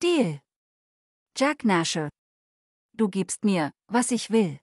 Deal. Jack Nasche. Du gibst mir, was ich will.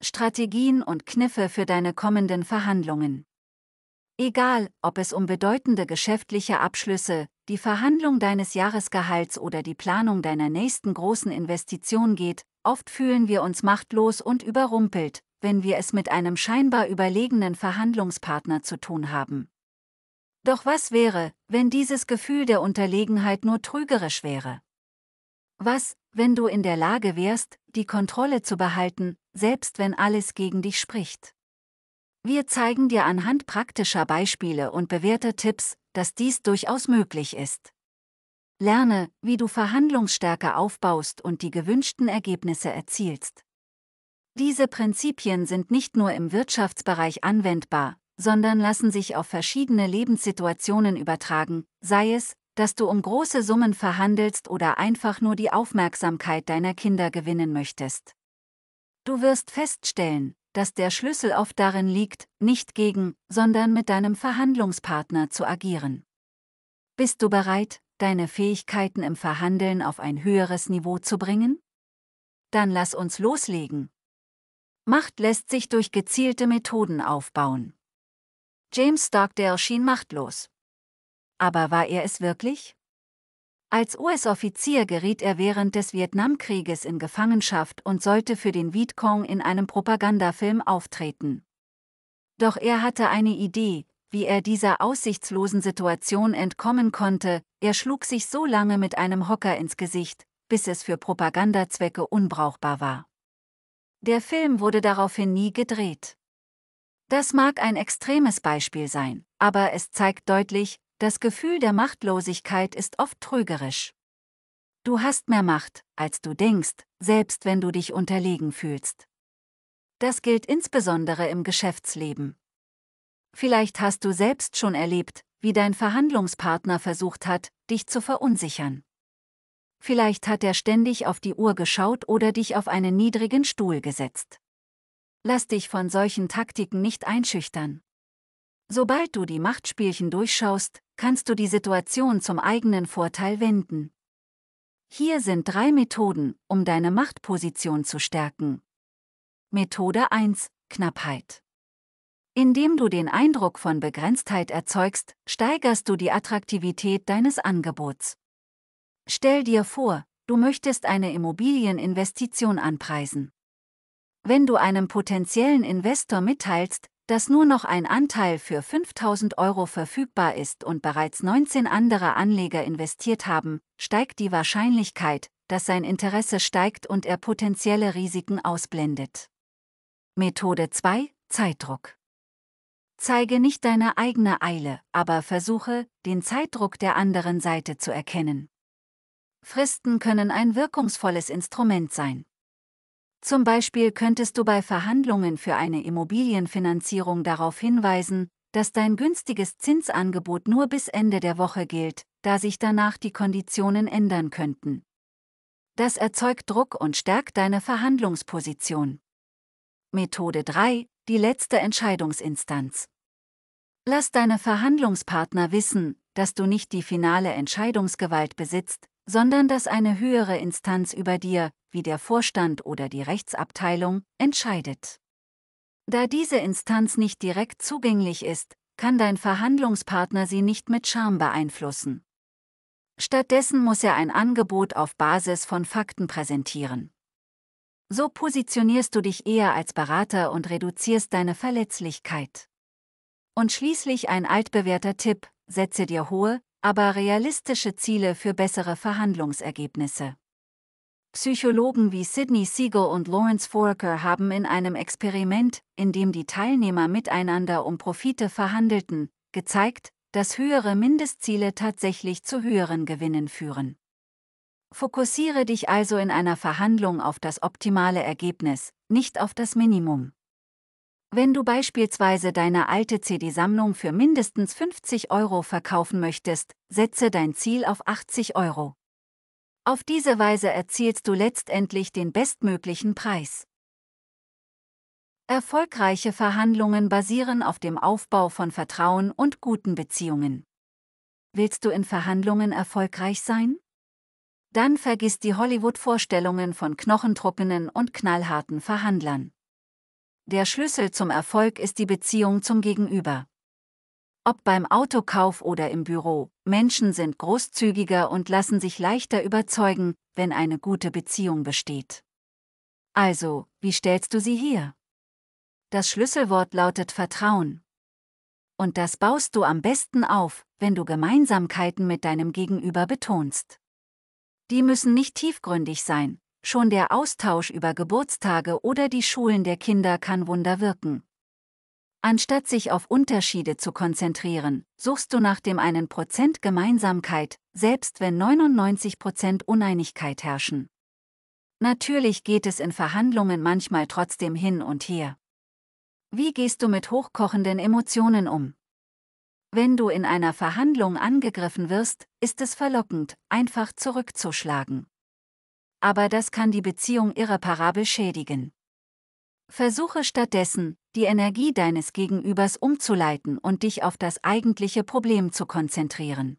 Strategien und Kniffe für deine kommenden Verhandlungen. Egal, ob es um bedeutende geschäftliche Abschlüsse, die Verhandlung deines Jahresgehalts oder die Planung deiner nächsten großen Investition geht, oft fühlen wir uns machtlos und überrumpelt, wenn wir es mit einem scheinbar überlegenen Verhandlungspartner zu tun haben. Doch was wäre, wenn dieses Gefühl der Unterlegenheit nur trügerisch wäre? Was, wenn du in der Lage wärst, die Kontrolle zu behalten, selbst wenn alles gegen dich spricht? Wir zeigen dir anhand praktischer Beispiele und bewährter Tipps, dass dies durchaus möglich ist. Lerne, wie du Verhandlungsstärke aufbaust und die gewünschten Ergebnisse erzielst. Diese Prinzipien sind nicht nur im Wirtschaftsbereich anwendbar, sondern lassen sich auf verschiedene Lebenssituationen übertragen, sei es, dass du um große Summen verhandelst oder einfach nur die Aufmerksamkeit deiner Kinder gewinnen möchtest. Du wirst feststellen, dass der Schlüssel oft darin liegt, nicht gegen, sondern mit deinem Verhandlungspartner zu agieren. Bist du bereit, deine Fähigkeiten im Verhandeln auf ein höheres Niveau zu bringen? Dann lass uns loslegen. Macht lässt sich durch gezielte Methoden aufbauen. James Stockdale schien machtlos. Aber war er es wirklich? Als US-Offizier geriet er während des Vietnamkrieges in Gefangenschaft und sollte für den Vietcong in einem Propagandafilm auftreten. Doch er hatte eine Idee, wie er dieser aussichtslosen Situation entkommen konnte, er schlug sich so lange mit einem Hocker ins Gesicht, bis es für Propagandazwecke unbrauchbar war. Der Film wurde daraufhin nie gedreht. Das mag ein extremes Beispiel sein, aber es zeigt deutlich, das Gefühl der Machtlosigkeit ist oft trügerisch. Du hast mehr Macht, als du denkst, selbst wenn du dich unterlegen fühlst. Das gilt insbesondere im Geschäftsleben. Vielleicht hast du selbst schon erlebt, wie dein Verhandlungspartner versucht hat, dich zu verunsichern. Vielleicht hat er ständig auf die Uhr geschaut oder dich auf einen niedrigen Stuhl gesetzt lass dich von solchen Taktiken nicht einschüchtern. Sobald du die Machtspielchen durchschaust, kannst du die Situation zum eigenen Vorteil wenden. Hier sind drei Methoden, um deine Machtposition zu stärken. Methode 1. Knappheit. Indem du den Eindruck von Begrenztheit erzeugst, steigerst du die Attraktivität deines Angebots. Stell dir vor, du möchtest eine Immobilieninvestition anpreisen wenn du einem potenziellen Investor mitteilst, dass nur noch ein Anteil für 5000 Euro verfügbar ist und bereits 19 andere Anleger investiert haben, steigt die Wahrscheinlichkeit, dass sein Interesse steigt und er potenzielle Risiken ausblendet. Methode 2 Zeitdruck Zeige nicht deine eigene Eile, aber versuche, den Zeitdruck der anderen Seite zu erkennen. Fristen können ein wirkungsvolles Instrument sein. Zum Beispiel könntest du bei Verhandlungen für eine Immobilienfinanzierung darauf hinweisen, dass dein günstiges Zinsangebot nur bis Ende der Woche gilt, da sich danach die Konditionen ändern könnten. Das erzeugt Druck und stärkt deine Verhandlungsposition. Methode 3, die letzte Entscheidungsinstanz. Lass deine Verhandlungspartner wissen, dass du nicht die finale Entscheidungsgewalt besitzt, sondern dass eine höhere Instanz über dir, wie der Vorstand oder die Rechtsabteilung, entscheidet. Da diese Instanz nicht direkt zugänglich ist, kann dein Verhandlungspartner sie nicht mit Charme beeinflussen. Stattdessen muss er ein Angebot auf Basis von Fakten präsentieren. So positionierst du dich eher als Berater und reduzierst deine Verletzlichkeit. Und schließlich ein altbewährter Tipp, setze dir hohe, aber realistische Ziele für bessere Verhandlungsergebnisse. Psychologen wie Sidney Siegel und Lawrence Foraker haben in einem Experiment, in dem die Teilnehmer miteinander um Profite verhandelten, gezeigt, dass höhere Mindestziele tatsächlich zu höheren Gewinnen führen. Fokussiere dich also in einer Verhandlung auf das optimale Ergebnis, nicht auf das Minimum. Wenn du beispielsweise deine alte CD-Sammlung für mindestens 50 Euro verkaufen möchtest, setze dein Ziel auf 80 Euro. Auf diese Weise erzielst du letztendlich den bestmöglichen Preis. Erfolgreiche Verhandlungen basieren auf dem Aufbau von Vertrauen und guten Beziehungen. Willst du in Verhandlungen erfolgreich sein? Dann vergiss die Hollywood-Vorstellungen von knochentruckenen und knallharten Verhandlern. Der Schlüssel zum Erfolg ist die Beziehung zum Gegenüber. Ob beim Autokauf oder im Büro, Menschen sind großzügiger und lassen sich leichter überzeugen, wenn eine gute Beziehung besteht. Also, wie stellst du sie hier? Das Schlüsselwort lautet Vertrauen. Und das baust du am besten auf, wenn du Gemeinsamkeiten mit deinem Gegenüber betonst. Die müssen nicht tiefgründig sein, Schon der Austausch über Geburtstage oder die Schulen der Kinder kann Wunder wirken. Anstatt sich auf Unterschiede zu konzentrieren, suchst du nach dem einen Prozent Gemeinsamkeit, selbst wenn 99 Prozent Uneinigkeit herrschen. Natürlich geht es in Verhandlungen manchmal trotzdem hin und her. Wie gehst du mit hochkochenden Emotionen um? Wenn du in einer Verhandlung angegriffen wirst, ist es verlockend, einfach zurückzuschlagen aber das kann die Beziehung irreparabel schädigen. Versuche stattdessen, die Energie deines Gegenübers umzuleiten und dich auf das eigentliche Problem zu konzentrieren.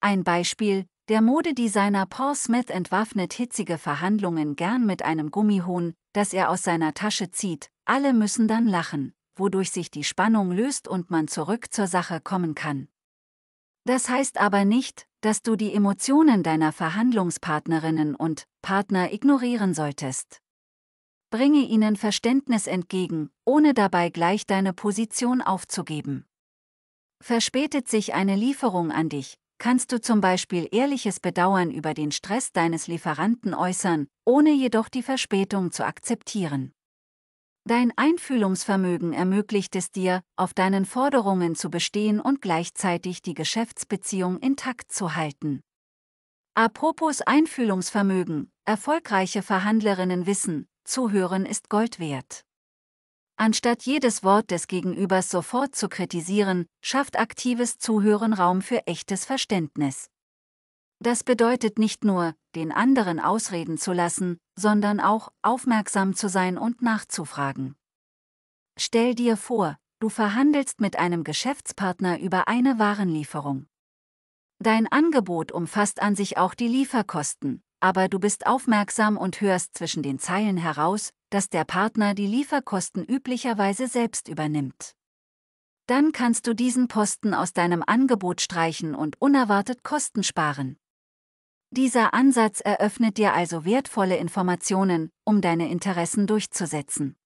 Ein Beispiel, der Modedesigner Paul Smith entwaffnet hitzige Verhandlungen gern mit einem Gummihuhn, das er aus seiner Tasche zieht, alle müssen dann lachen, wodurch sich die Spannung löst und man zurück zur Sache kommen kann. Das heißt aber nicht, dass du die Emotionen deiner Verhandlungspartnerinnen und Partner ignorieren solltest. Bringe ihnen Verständnis entgegen, ohne dabei gleich deine Position aufzugeben. Verspätet sich eine Lieferung an dich, kannst du zum Beispiel ehrliches Bedauern über den Stress deines Lieferanten äußern, ohne jedoch die Verspätung zu akzeptieren. Dein Einfühlungsvermögen ermöglicht es dir, auf deinen Forderungen zu bestehen und gleichzeitig die Geschäftsbeziehung intakt zu halten. Apropos Einfühlungsvermögen, erfolgreiche Verhandlerinnen wissen, zuhören ist Gold wert. Anstatt jedes Wort des Gegenübers sofort zu kritisieren, schafft aktives Zuhören Raum für echtes Verständnis. Das bedeutet nicht nur, den anderen ausreden zu lassen, sondern auch, aufmerksam zu sein und nachzufragen. Stell dir vor, du verhandelst mit einem Geschäftspartner über eine Warenlieferung. Dein Angebot umfasst an sich auch die Lieferkosten, aber du bist aufmerksam und hörst zwischen den Zeilen heraus, dass der Partner die Lieferkosten üblicherweise selbst übernimmt. Dann kannst du diesen Posten aus deinem Angebot streichen und unerwartet Kosten sparen. Dieser Ansatz eröffnet dir also wertvolle Informationen, um deine Interessen durchzusetzen.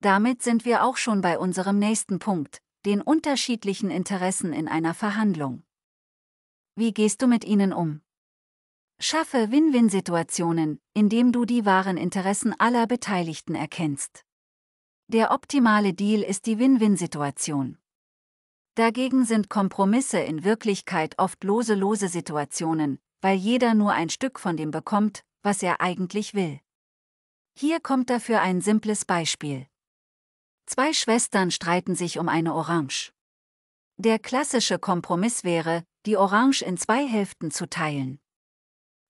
Damit sind wir auch schon bei unserem nächsten Punkt, den unterschiedlichen Interessen in einer Verhandlung. Wie gehst du mit ihnen um? Schaffe Win-Win-Situationen, indem du die wahren Interessen aller Beteiligten erkennst. Der optimale Deal ist die Win-Win-Situation. Dagegen sind Kompromisse in Wirklichkeit oft lose-lose Situationen, weil jeder nur ein Stück von dem bekommt, was er eigentlich will. Hier kommt dafür ein simples Beispiel. Zwei Schwestern streiten sich um eine Orange. Der klassische Kompromiss wäre, die Orange in zwei Hälften zu teilen.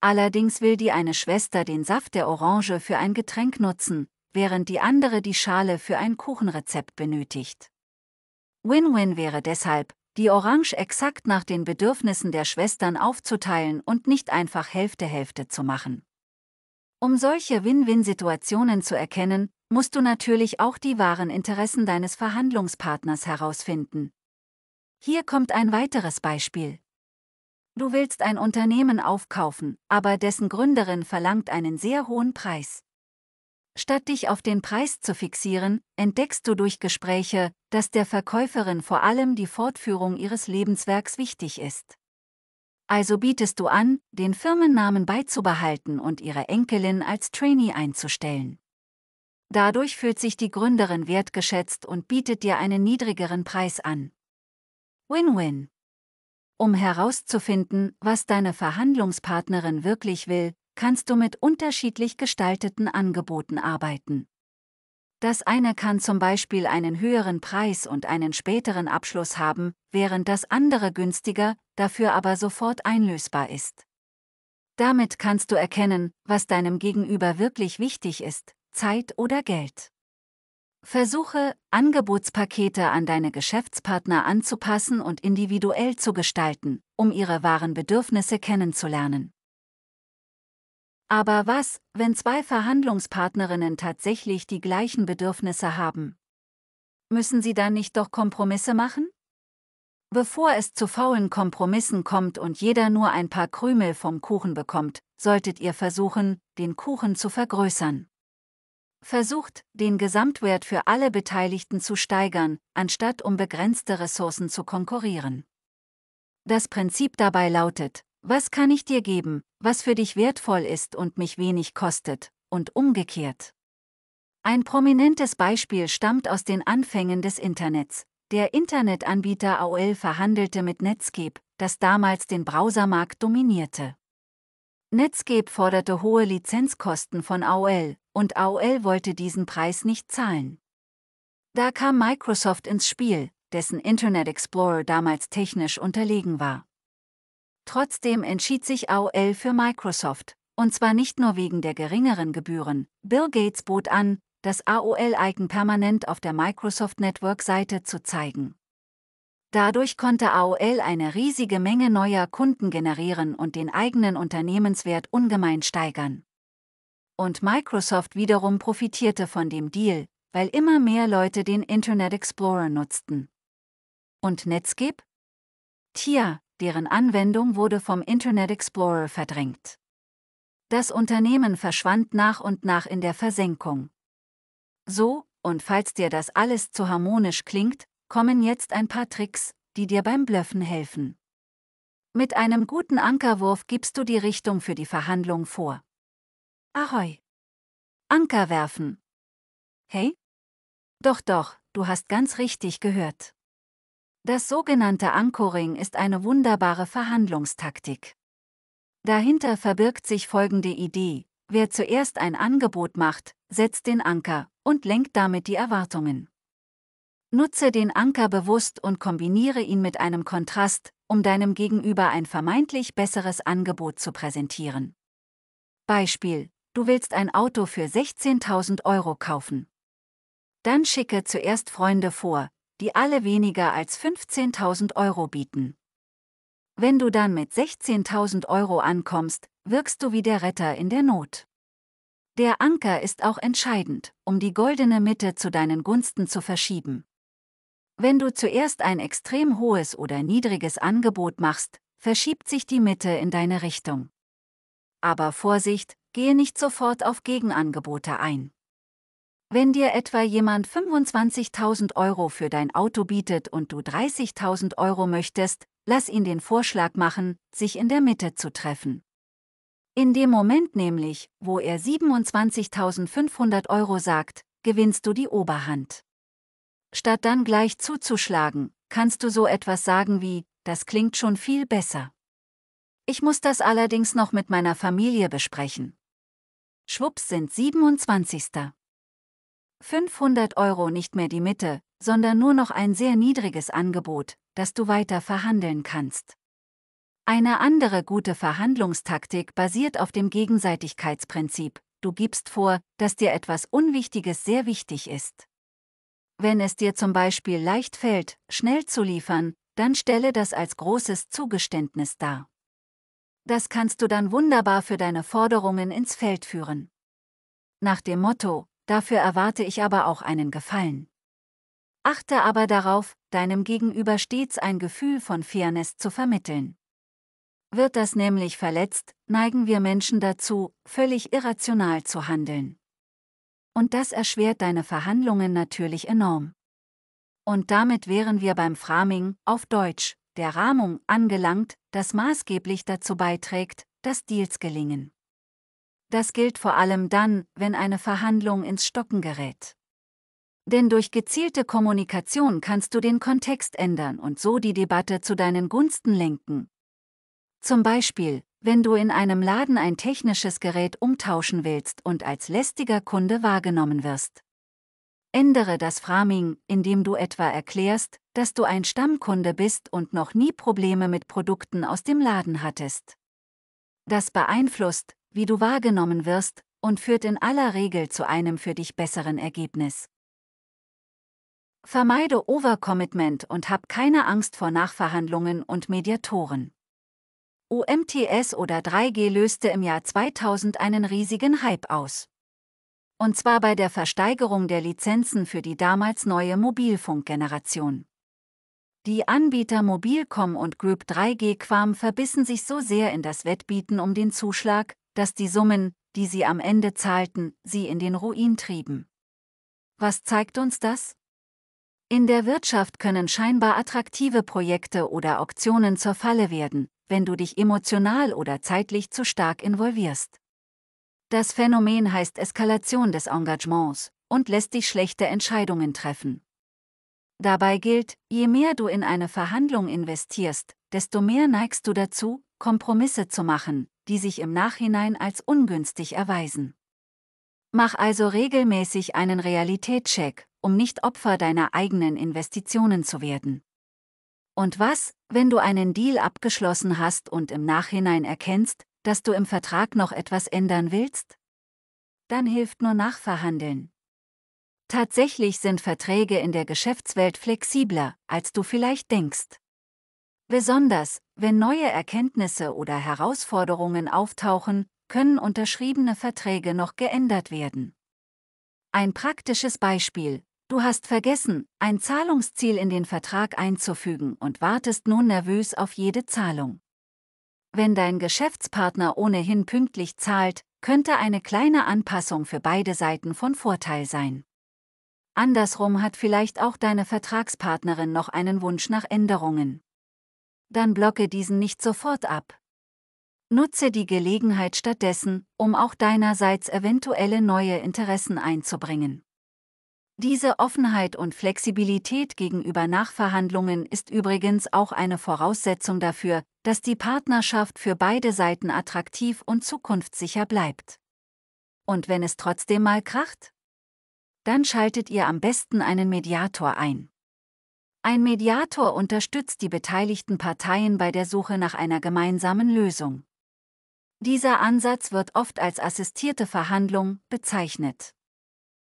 Allerdings will die eine Schwester den Saft der Orange für ein Getränk nutzen, während die andere die Schale für ein Kuchenrezept benötigt. Win-Win wäre deshalb, die Orange exakt nach den Bedürfnissen der Schwestern aufzuteilen und nicht einfach Hälfte-Hälfte zu machen. Um solche Win-Win-Situationen zu erkennen, musst du natürlich auch die wahren Interessen deines Verhandlungspartners herausfinden. Hier kommt ein weiteres Beispiel. Du willst ein Unternehmen aufkaufen, aber dessen Gründerin verlangt einen sehr hohen Preis. Statt dich auf den Preis zu fixieren, entdeckst du durch Gespräche, dass der Verkäuferin vor allem die Fortführung ihres Lebenswerks wichtig ist. Also bietest du an, den Firmennamen beizubehalten und ihre Enkelin als Trainee einzustellen. Dadurch fühlt sich die Gründerin wertgeschätzt und bietet dir einen niedrigeren Preis an. Win-win. Um herauszufinden, was deine Verhandlungspartnerin wirklich will, kannst du mit unterschiedlich gestalteten Angeboten arbeiten. Das eine kann zum Beispiel einen höheren Preis und einen späteren Abschluss haben, während das andere günstiger, dafür aber sofort einlösbar ist. Damit kannst du erkennen, was deinem Gegenüber wirklich wichtig ist, Zeit oder Geld. Versuche, Angebotspakete an deine Geschäftspartner anzupassen und individuell zu gestalten, um ihre wahren Bedürfnisse kennenzulernen. Aber was, wenn zwei Verhandlungspartnerinnen tatsächlich die gleichen Bedürfnisse haben? Müssen sie dann nicht doch Kompromisse machen? Bevor es zu faulen Kompromissen kommt und jeder nur ein paar Krümel vom Kuchen bekommt, solltet ihr versuchen, den Kuchen zu vergrößern. Versucht, den Gesamtwert für alle Beteiligten zu steigern, anstatt um begrenzte Ressourcen zu konkurrieren. Das Prinzip dabei lautet, was kann ich dir geben, was für dich wertvoll ist und mich wenig kostet, und umgekehrt? Ein prominentes Beispiel stammt aus den Anfängen des Internets. Der Internetanbieter AOL verhandelte mit Netscape, das damals den Browsermarkt dominierte. Netscape forderte hohe Lizenzkosten von AOL, und AOL wollte diesen Preis nicht zahlen. Da kam Microsoft ins Spiel, dessen Internet Explorer damals technisch unterlegen war. Trotzdem entschied sich AOL für Microsoft, und zwar nicht nur wegen der geringeren Gebühren. Bill Gates bot an, das AOL-Icon permanent auf der Microsoft Network-Seite zu zeigen. Dadurch konnte AOL eine riesige Menge neuer Kunden generieren und den eigenen Unternehmenswert ungemein steigern. Und Microsoft wiederum profitierte von dem Deal, weil immer mehr Leute den Internet Explorer nutzten. Und Netscape? Tja, deren Anwendung wurde vom Internet Explorer verdrängt. Das Unternehmen verschwand nach und nach in der Versenkung. So, und falls dir das alles zu harmonisch klingt, kommen jetzt ein paar Tricks, die dir beim Blöffen helfen. Mit einem guten Ankerwurf gibst du die Richtung für die Verhandlung vor. Ahoi! Anker werfen! Hey? Doch, doch, du hast ganz richtig gehört. Das sogenannte Anchoring ist eine wunderbare Verhandlungstaktik. Dahinter verbirgt sich folgende Idee. Wer zuerst ein Angebot macht, setzt den Anker und lenkt damit die Erwartungen. Nutze den Anker bewusst und kombiniere ihn mit einem Kontrast, um deinem Gegenüber ein vermeintlich besseres Angebot zu präsentieren. Beispiel, du willst ein Auto für 16.000 Euro kaufen. Dann schicke zuerst Freunde vor, die alle weniger als 15.000 Euro bieten. Wenn du dann mit 16.000 Euro ankommst, wirkst du wie der Retter in der Not. Der Anker ist auch entscheidend, um die goldene Mitte zu deinen Gunsten zu verschieben. Wenn du zuerst ein extrem hohes oder niedriges Angebot machst, verschiebt sich die Mitte in deine Richtung. Aber Vorsicht, gehe nicht sofort auf Gegenangebote ein. Wenn dir etwa jemand 25.000 Euro für dein Auto bietet und du 30.000 Euro möchtest, lass ihn den Vorschlag machen, sich in der Mitte zu treffen. In dem Moment nämlich, wo er 27.500 Euro sagt, gewinnst du die Oberhand. Statt dann gleich zuzuschlagen, kannst du so etwas sagen wie, das klingt schon viel besser. Ich muss das allerdings noch mit meiner Familie besprechen. Schwupps sind 27. 500 Euro nicht mehr die Mitte, sondern nur noch ein sehr niedriges Angebot, das du weiter verhandeln kannst. Eine andere gute Verhandlungstaktik basiert auf dem Gegenseitigkeitsprinzip. Du gibst vor, dass dir etwas Unwichtiges sehr wichtig ist. Wenn es dir zum Beispiel leicht fällt, schnell zu liefern, dann stelle das als großes Zugeständnis dar. Das kannst du dann wunderbar für deine Forderungen ins Feld führen. Nach dem Motto, dafür erwarte ich aber auch einen Gefallen. Achte aber darauf, deinem Gegenüber stets ein Gefühl von Fairness zu vermitteln. Wird das nämlich verletzt, neigen wir Menschen dazu, völlig irrational zu handeln. Und das erschwert deine Verhandlungen natürlich enorm. Und damit wären wir beim Framing, auf Deutsch, der Rahmung, angelangt, das maßgeblich dazu beiträgt, dass Deals gelingen. Das gilt vor allem dann, wenn eine Verhandlung ins Stocken gerät. Denn durch gezielte Kommunikation kannst du den Kontext ändern und so die Debatte zu deinen Gunsten lenken. Zum Beispiel, wenn du in einem Laden ein technisches Gerät umtauschen willst und als lästiger Kunde wahrgenommen wirst. Ändere das Framing, indem du etwa erklärst, dass du ein Stammkunde bist und noch nie Probleme mit Produkten aus dem Laden hattest. Das beeinflusst, wie du wahrgenommen wirst, und führt in aller Regel zu einem für dich besseren Ergebnis. Vermeide Overcommitment und hab keine Angst vor Nachverhandlungen und Mediatoren. UMTS oder 3G löste im Jahr 2000 einen riesigen Hype aus. Und zwar bei der Versteigerung der Lizenzen für die damals neue Mobilfunkgeneration. Die Anbieter Mobilcom und Group 3G Quam verbissen sich so sehr in das Wettbieten um den Zuschlag, dass die Summen, die sie am Ende zahlten, sie in den Ruin trieben. Was zeigt uns das? In der Wirtschaft können scheinbar attraktive Projekte oder Auktionen zur Falle werden, wenn du dich emotional oder zeitlich zu stark involvierst. Das Phänomen heißt Eskalation des Engagements und lässt dich schlechte Entscheidungen treffen. Dabei gilt, je mehr du in eine Verhandlung investierst, desto mehr neigst du dazu, Kompromisse zu machen, die sich im Nachhinein als ungünstig erweisen. Mach also regelmäßig einen Realitätscheck, um nicht Opfer deiner eigenen Investitionen zu werden. Und was, wenn du einen Deal abgeschlossen hast und im Nachhinein erkennst, dass du im Vertrag noch etwas ändern willst? Dann hilft nur Nachverhandeln. Tatsächlich sind Verträge in der Geschäftswelt flexibler, als du vielleicht denkst. Besonders, wenn neue Erkenntnisse oder Herausforderungen auftauchen, können unterschriebene Verträge noch geändert werden. Ein praktisches Beispiel. Du hast vergessen, ein Zahlungsziel in den Vertrag einzufügen und wartest nun nervös auf jede Zahlung. Wenn dein Geschäftspartner ohnehin pünktlich zahlt, könnte eine kleine Anpassung für beide Seiten von Vorteil sein. Andersrum hat vielleicht auch deine Vertragspartnerin noch einen Wunsch nach Änderungen dann blocke diesen nicht sofort ab. Nutze die Gelegenheit stattdessen, um auch deinerseits eventuelle neue Interessen einzubringen. Diese Offenheit und Flexibilität gegenüber Nachverhandlungen ist übrigens auch eine Voraussetzung dafür, dass die Partnerschaft für beide Seiten attraktiv und zukunftssicher bleibt. Und wenn es trotzdem mal kracht? Dann schaltet ihr am besten einen Mediator ein. Ein Mediator unterstützt die beteiligten Parteien bei der Suche nach einer gemeinsamen Lösung. Dieser Ansatz wird oft als assistierte Verhandlung bezeichnet.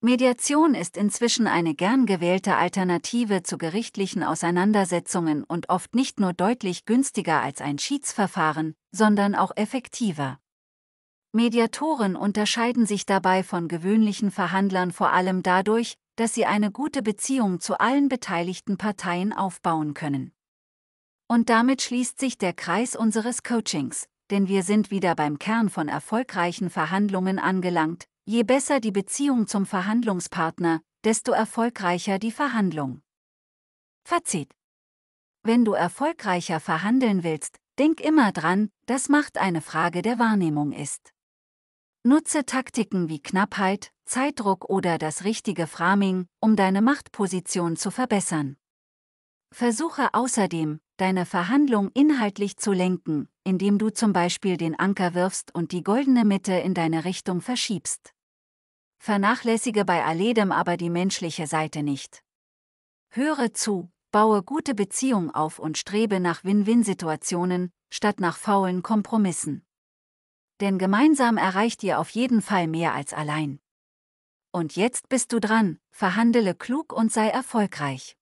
Mediation ist inzwischen eine gern gewählte Alternative zu gerichtlichen Auseinandersetzungen und oft nicht nur deutlich günstiger als ein Schiedsverfahren, sondern auch effektiver. Mediatoren unterscheiden sich dabei von gewöhnlichen Verhandlern vor allem dadurch, dass sie eine gute Beziehung zu allen beteiligten Parteien aufbauen können. Und damit schließt sich der Kreis unseres Coachings, denn wir sind wieder beim Kern von erfolgreichen Verhandlungen angelangt, je besser die Beziehung zum Verhandlungspartner, desto erfolgreicher die Verhandlung. Fazit. Wenn du erfolgreicher verhandeln willst, denk immer dran, dass Macht eine Frage der Wahrnehmung ist. Nutze Taktiken wie Knappheit, Zeitdruck oder das richtige Framing, um deine Machtposition zu verbessern. Versuche außerdem, deine Verhandlung inhaltlich zu lenken, indem du zum Beispiel den Anker wirfst und die goldene Mitte in deine Richtung verschiebst. Vernachlässige bei alledem aber die menschliche Seite nicht. Höre zu, baue gute Beziehungen auf und strebe nach Win-Win-Situationen, statt nach faulen Kompromissen. Denn gemeinsam erreicht ihr auf jeden Fall mehr als allein. Und jetzt bist du dran, verhandele klug und sei erfolgreich.